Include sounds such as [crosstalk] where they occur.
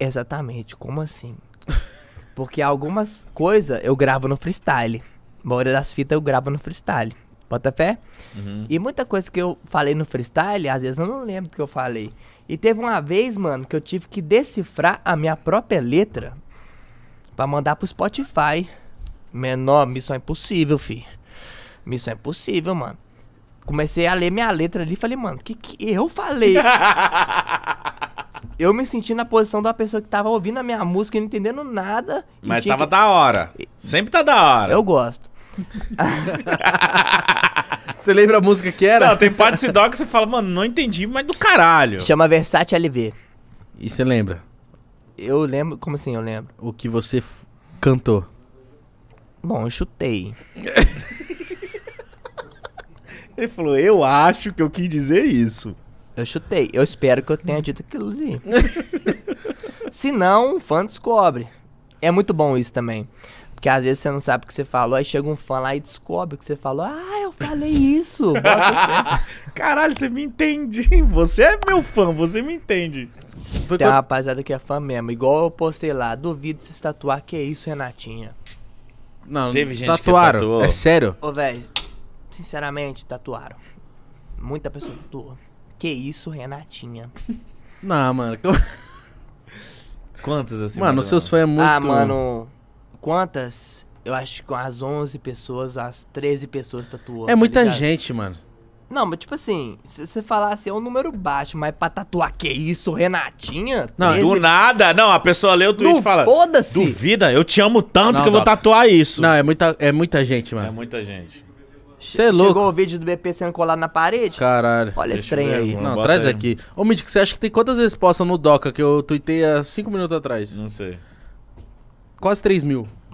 Exatamente, como assim? Porque algumas coisas eu gravo no freestyle. A maioria das fitas eu gravo no freestyle. Bota fé? Uhum. E muita coisa que eu falei no freestyle, às vezes eu não lembro do que eu falei. E teve uma vez, mano, que eu tive que decifrar a minha própria letra para mandar pro Spotify. Menor, missão impossível, fi. Missão impossível, mano. Comecei a ler minha letra ali e falei, mano, o que, que eu falei? [laughs] eu me senti na posição da pessoa que tava ouvindo a minha música e não entendendo nada. Mas tava que... da hora. Sempre tá da hora. Eu gosto. [laughs] você lembra a música que era? Não, tem parte desse dog que você fala, mano, não entendi, mas do caralho. Chama Versace LV. E você lembra? Eu lembro. Como assim eu lembro? O que você cantou. Bom, eu chutei. [laughs] Ele falou, eu acho que eu quis dizer isso. Eu chutei. Eu espero que eu tenha dito aquilo ali. [laughs] Se não, um fã descobre. É muito bom isso também. Porque às vezes você não sabe o que você falou, aí chega um fã lá e descobre o que você falou. Ah, eu falei isso. [laughs] Caralho, você me entende. Você é meu fã, você me entende. Foi Tem quando... rapaziada que é fã mesmo. Igual eu postei lá, duvido se tatuar, que é isso, Renatinha. Não, teve gente tatuaram. que tatuou. É sério? Ô, velho, sinceramente, tatuaram. Muita pessoa tatuou. Que isso, Renatinha. [laughs] Não, mano. [laughs] Quantas assim? Mano, seus foi é muito. Ah, mano. Quantas? Eu acho que as 11 pessoas, as 13 pessoas tatuando. Tá é tá muita tá gente, mano. Não, mas tipo assim, se você falar assim, é um número baixo, mas pra tatuar tá que isso, Renatinha? Não, 13... do nada. Não, a pessoa lê o tweet e fala. Foda-se! Duvida, eu te amo tanto não, que eu vou tatuar isso. Não, é muita, é muita gente, mano. É muita gente. Você é louco. Chegou o vídeo do BP sendo colado na parede? Caralho. Olha esse trem aí. Não, Bota traz aí. aqui. Ô, Mítico, você acha que tem quantas respostas no DOCA que eu tuitei há 5 minutos atrás? Não sei. Quase 3 mil.